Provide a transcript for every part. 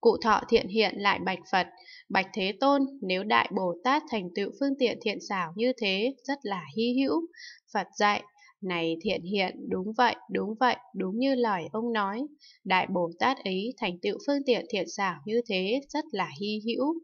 Cụ thọ thiện hiện lại bạch Phật, bạch Thế Tôn, nếu Đại Bồ Tát thành tựu phương tiện thiện xảo như thế, rất là hy hữu. Phật dạy, này thiện hiện, đúng vậy, đúng vậy, đúng như lời ông nói. Đại Bồ Tát ấy thành tựu phương tiện thiện xảo như thế, rất là hy hữu.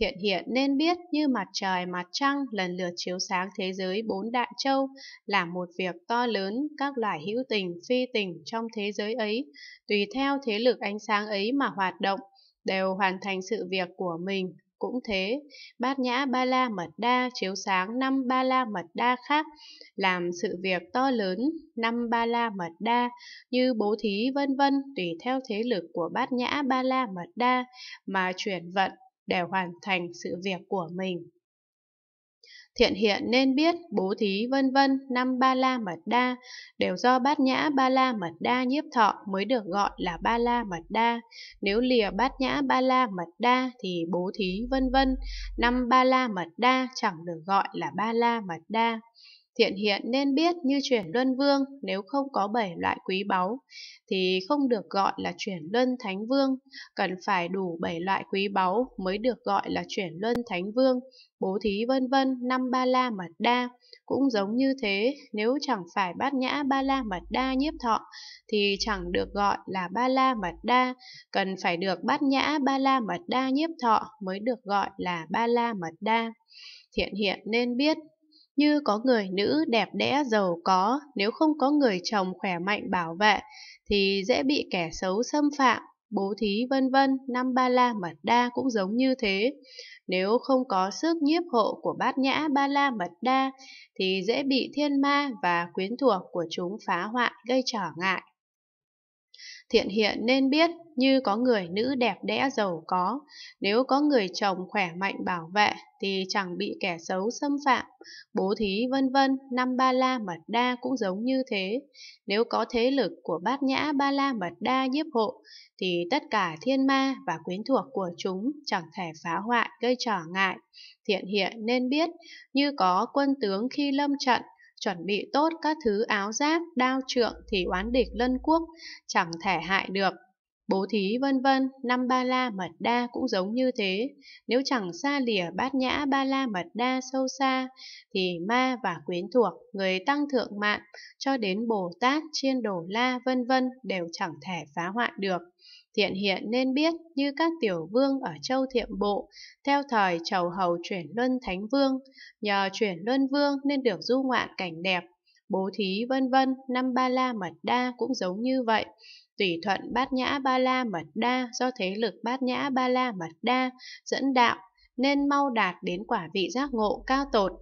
Thiện hiện nên biết như mặt trời mặt trăng lần lượt chiếu sáng thế giới bốn đại châu là một việc to lớn các loài hữu tình phi tình trong thế giới ấy, tùy theo thế lực ánh sáng ấy mà hoạt động, đều hoàn thành sự việc của mình. Cũng thế, bát nhã ba la mật đa chiếu sáng năm ba la mật đa khác, làm sự việc to lớn năm ba la mật đa như bố thí vân vân tùy theo thế lực của bát nhã ba la mật đa mà chuyển vận để hoàn thành sự việc của mình hiện hiện nên biết, bố thí vân vân năm ba la mật đa đều do bát nhã ba la mật đa nhiếp thọ mới được gọi là ba la mật đa. Nếu lìa bát nhã ba la mật đa thì bố thí vân vân năm ba la mật đa chẳng được gọi là ba la mật đa. Thiện hiện nên biết như chuyển luân vương nếu không có bảy loại quý báu thì không được gọi là chuyển luân thánh vương, cần phải đủ bảy loại quý báu mới được gọi là chuyển luân thánh vương, bố thí vân vân năm ba la mật đa. Cũng giống như thế, nếu chẳng phải bát nhã ba la mật đa nhiếp thọ thì chẳng được gọi là ba la mật đa, cần phải được bát nhã ba la mật đa nhiếp thọ mới được gọi là ba la mật đa. Thiện hiện nên biết như có người nữ đẹp đẽ giàu có, nếu không có người chồng khỏe mạnh bảo vệ thì dễ bị kẻ xấu xâm phạm, bố thí vân vân, năm ba la mật đa cũng giống như thế. Nếu không có sức nhiếp hộ của bát nhã ba la mật đa thì dễ bị thiên ma và quyến thuộc của chúng phá hoại gây trở ngại thiện hiện nên biết như có người nữ đẹp đẽ giàu có, nếu có người chồng khỏe mạnh bảo vệ thì chẳng bị kẻ xấu xâm phạm, bố thí vân vân, năm ba la mật đa cũng giống như thế. Nếu có thế lực của bát nhã ba la mật đa nhiếp hộ thì tất cả thiên ma và quyến thuộc của chúng chẳng thể phá hoại gây trở ngại. Thiện hiện nên biết như có quân tướng khi lâm trận chuẩn bị tốt các thứ áo giáp, đao trượng thì oán địch lân quốc chẳng thể hại được. Bố thí vân vân, năm ba la mật đa cũng giống như thế. Nếu chẳng xa lìa bát nhã ba la mật đa sâu xa, thì ma và quyến thuộc, người tăng thượng mạng, cho đến Bồ Tát, chiên đổ la vân vân đều chẳng thể phá hoại được. Thiện hiện nên biết như các tiểu vương ở châu thiệm bộ, theo thời chầu hầu chuyển luân thánh vương, nhờ chuyển luân vương nên được du ngoạn cảnh đẹp, bố thí vân vân, năm ba la mật đa cũng giống như vậy. Tùy thuận bát nhã ba la mật đa do thế lực bát nhã ba la mật đa dẫn đạo nên mau đạt đến quả vị giác ngộ cao tột